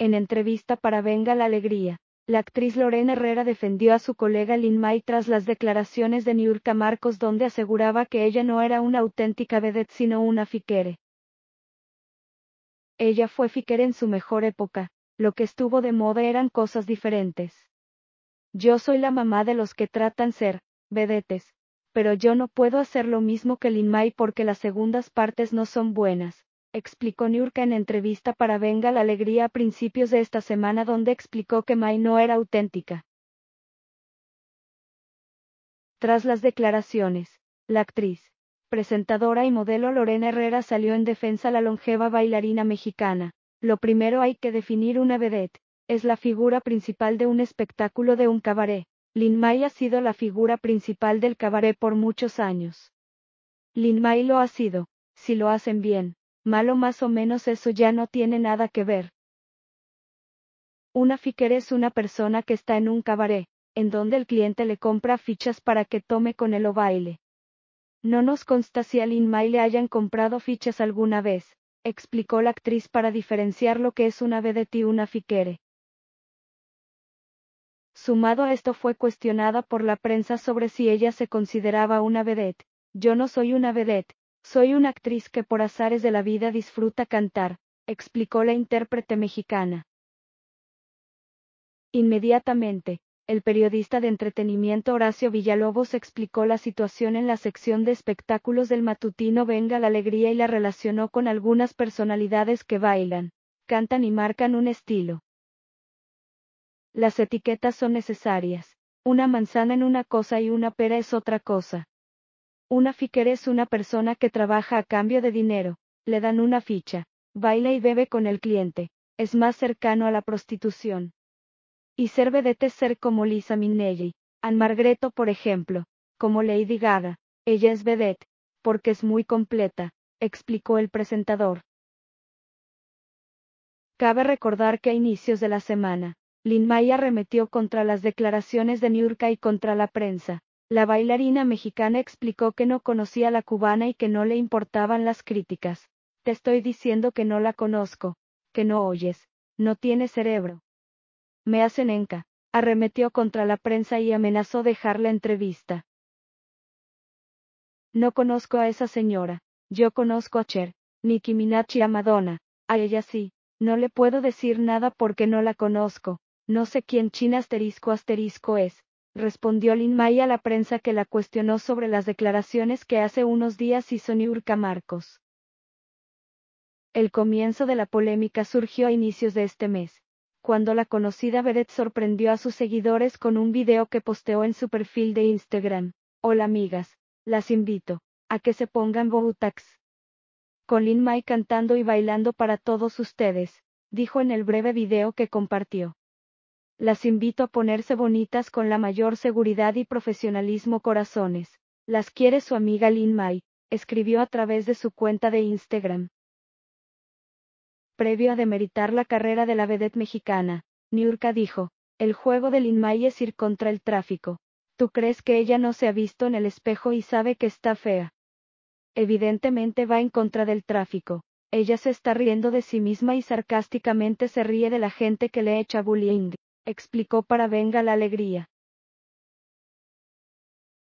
En entrevista para Venga la Alegría, la actriz Lorena Herrera defendió a su colega Lin May tras las declaraciones de Niurka Marcos donde aseguraba que ella no era una auténtica vedette sino una fiquere. Ella fue fiquere en su mejor época, lo que estuvo de moda eran cosas diferentes. Yo soy la mamá de los que tratan ser, vedetes, pero yo no puedo hacer lo mismo que Lin May porque las segundas partes no son buenas, explicó Niurka en entrevista para Venga la Alegría a principios de esta semana donde explicó que Mai no era auténtica. Tras las declaraciones, la actriz, presentadora y modelo Lorena Herrera salió en defensa a la longeva bailarina mexicana. Lo primero hay que definir una vedette, es la figura principal de un espectáculo de un cabaret. Lin Mai ha sido la figura principal del cabaret por muchos años. Lin Mai lo ha sido, si lo hacen bien malo más o menos eso ya no tiene nada que ver. Una fiquere es una persona que está en un cabaret, en donde el cliente le compra fichas para que tome con él o baile. No nos consta si al inmaile le hayan comprado fichas alguna vez, explicó la actriz para diferenciar lo que es una vedette y una fiquere. Sumado a esto fue cuestionada por la prensa sobre si ella se consideraba una vedette. Yo no soy una vedette, soy una actriz que por azares de la vida disfruta cantar, explicó la intérprete mexicana. Inmediatamente, el periodista de entretenimiento Horacio Villalobos explicó la situación en la sección de espectáculos del matutino Venga la Alegría y la relacionó con algunas personalidades que bailan, cantan y marcan un estilo. Las etiquetas son necesarias. Una manzana en una cosa y una pera es otra cosa. Una fiquera es una persona que trabaja a cambio de dinero, le dan una ficha, baila y bebe con el cliente, es más cercano a la prostitución. Y vedete es ser como Lisa Minnelli, Anne Margreto por ejemplo, como Lady Gaga, ella es vedette, porque es muy completa, explicó el presentador. Cabe recordar que a inicios de la semana, Lin Maya arremetió contra las declaraciones de Niurka y contra la prensa, la bailarina mexicana explicó que no conocía a la cubana y que no le importaban las críticas. Te estoy diciendo que no la conozco, que no oyes, no tiene cerebro. Me hacen enca, arremetió contra la prensa y amenazó dejar la entrevista. No conozco a esa señora, yo conozco a Cher, Nicki Minaj y a Madonna, a ella sí, no le puedo decir nada porque no la conozco, no sé quién China asterisco asterisco es, respondió Lin Mai a la prensa que la cuestionó sobre las declaraciones que hace unos días hizo Niurka Marcos. El comienzo de la polémica surgió a inicios de este mes, cuando la conocida Beret sorprendió a sus seguidores con un video que posteó en su perfil de Instagram. Hola amigas, las invito a que se pongan Botox. Con Lin May cantando y bailando para todos ustedes, dijo en el breve video que compartió las invito a ponerse bonitas con la mayor seguridad y profesionalismo corazones. Las quiere su amiga Lin Mai, escribió a través de su cuenta de Instagram. Previo a demeritar la carrera de la vedette mexicana, Niurka dijo, el juego de Lin Mai es ir contra el tráfico. Tú crees que ella no se ha visto en el espejo y sabe que está fea. Evidentemente va en contra del tráfico. Ella se está riendo de sí misma y sarcásticamente se ríe de la gente que le echa bullying explicó para Venga la Alegría.